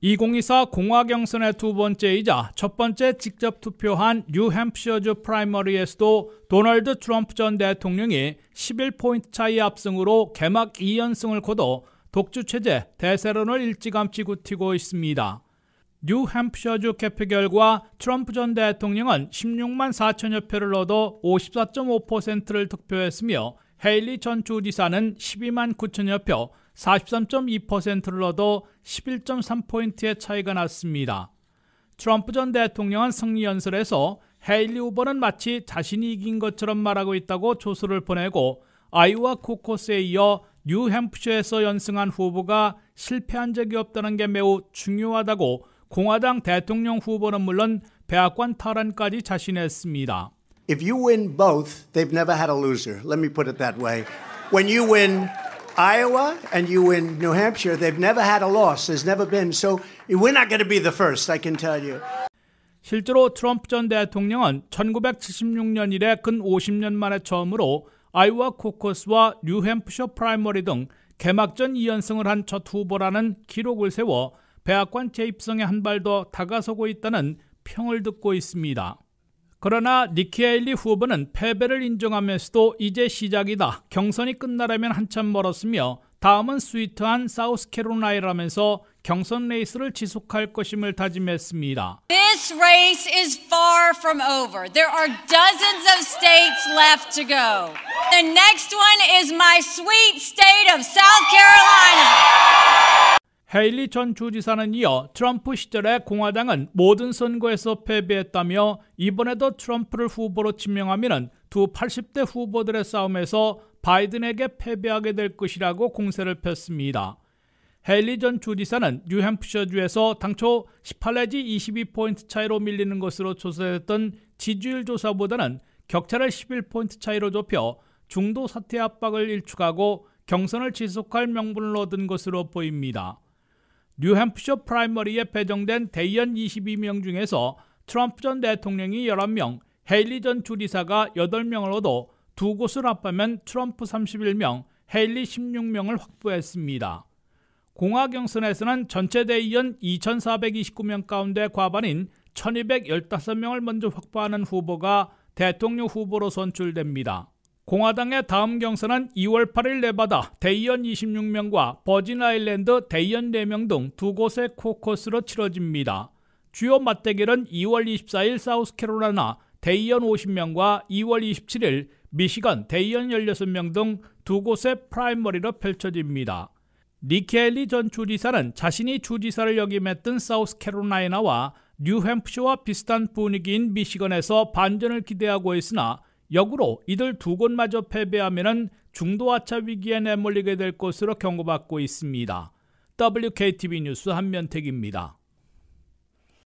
2024 공화경선의 두 번째이자 첫 번째 직접 투표한 뉴햄프셔주 프라이머리에서도 도널드 트럼프 전 대통령이 11포인트 차이 압승으로 개막 2연승을 거둬 독주 체제 대세론을 일찌감치 굳히고 있습니다. 뉴햄프셔주 개표 결과 트럼프 전 대통령은 16만 4천여 표를 얻어 54.5%를 득표했으며 헤일리 전 주지사는 12만 9천여 표 43.2%를 얻어 11.3포인트의 차이가 났습니다. 트럼프 전 대통령은 승리 연설에서 헤일리 후보는 마치 자신이 이긴 것처럼 말하고 있다고 조소를 보내고 아이오와 코코스에 이어 뉴햄프셔에서 연승한 후보가 실패한 적이 없다는 게 매우 중요하다고 공화당 대통령 후보는 물론 백악관 탈환까지 자신했습니다. If you win both, they've never had a loser. Let me put it that way. When you win Iowa and you win New Hampshire, they've never had a loss. There's never been. So we're not going to be the first, I can tell you. 실제로 트럼프 전 대통령은 1976년 이래 근 50년 만에 처음으로 아이오와 코커스와 뉴햄프셔 프라이머리 등 개막전 2연승을 한 첫 후보라는 기록을 세워 배악관 재입성에 한 발 더 다가서고 있다는 평을 듣고 있습니다. 그러나 니키아일리 후보는 패배를 인정하면서도 이제 시작이다. 경선이 끝나려면 한참 멀었으며 다음은 스위트한 사우스캐롤라이라면서 경선 레이스를 지속할 것임을 다짐했습니다. This race is far from over. There are dozens of states left to go. The next one is my sweet state of South Carolina. 헤일리 전 주지사는 이어 트럼프 시절에 공화당은 모든 선거에서 패배했다며 이번에도 트럼프를 후보로 지명하면 두 80대 후보들의 싸움에서 바이든에게 패배하게 될 것이라고 공세를 폈습니다. 헤일리 전 주지사는 뉴햄프셔주에서 당초 18 내지 22포인트 차이로 밀리는 것으로 조사됐던 지지율 조사보다는 격차를 11포인트 차이로 좁혀 중도 사태 압박을 일축하고 경선을 지속할 명분을 얻은 것으로 보입니다. 뉴햄프셔 프라이머리에 배정된 대의원 22명 중에서 트럼프 전 대통령이 11명, 헤일리 전주리사가 8명을 얻어 두 곳을 합하면 트럼프 31명, 헤일리 16명을 확보했습니다. 공화 경선에서는 전체 대의원 2,429명 가운데 과반인 1,215명을 먼저 확보하는 후보가 대통령 후보로 선출됩니다. 공화당의 다음 경선은 2월 8일 네바다 대의원 26명과 버진 아일랜드 대의원 4명 등 두 곳의 코커스로 치러집니다. 주요 맞대결은 2월 24일 사우스캐롤라나 대의원 50명과 2월 27일 미시건 대의원 16명 등 두 곳의 프라이머리로 펼쳐집니다. 니켈리 전 주지사는 자신이 주지사를 역임했던 사우스캐롤라이나와 뉴햄프쇼와 비슷한 분위기인 미시건에서 반전을 기대하고 있으나 역으로 이들 두 곳마저 패배하면 중도 하차 위기에 내몰리게 될 것으로 경고받고 있습니다. WKTV 뉴스 한면택입니다.